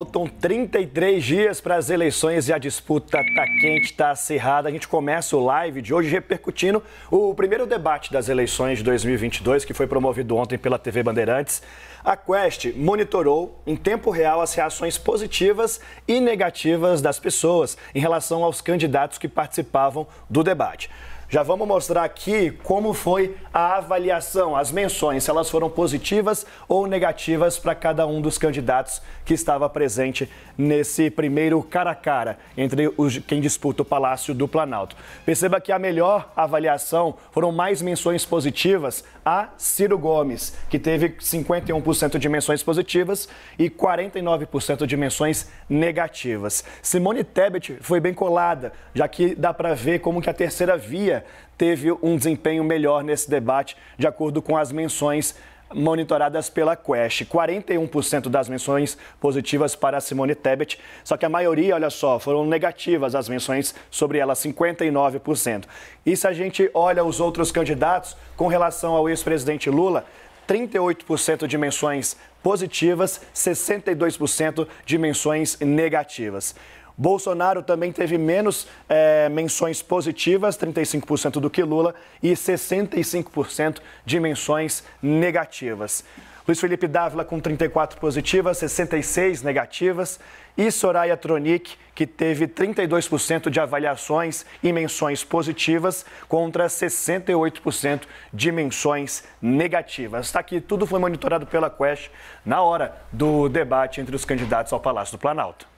Faltam 33 dias para as eleições e a disputa está quente, está acirrada. A gente começa o live de hoje repercutindo o primeiro debate das eleições de 2022, que foi promovido ontem pela TV Bandeirantes. A Quest monitorou em tempo real as reações positivas e negativas das pessoas em relação aos candidatos que participavam do debate. Já vamos mostrar aqui como foi a avaliação, as menções, se elas foram positivas ou negativas para cada um dos candidatos que estava presente nesse primeiro cara a cara entre os, quem disputa o Palácio do Planalto. Perceba que a melhor avaliação foram mais menções positivas a Ciro Gomes, que teve 51% de menções positivas e 49% de menções negativas. Simone Tebet foi bem colada, já que dá para ver como que a terceira via teve um desempenho melhor nesse debate, de acordo com as menções monitoradas pela Quest. 41% das menções positivas para Simone Tebet, só que a maioria, olha só, foram negativas as menções sobre ela, 59%. E se a gente olha os outros candidatos com relação ao ex-presidente Lula, 38% de menções positivas, 62% de menções negativas. Bolsonaro também teve menos é, menções positivas, 35% do que Lula, e 65% de menções negativas. Luiz Felipe Dávila com 34 positivas, 66 negativas e Soraya Tronic, que teve 32% de avaliações e menções positivas contra 68% de menções negativas. Está aqui, tudo foi monitorado pela Quest na hora do debate entre os candidatos ao Palácio do Planalto.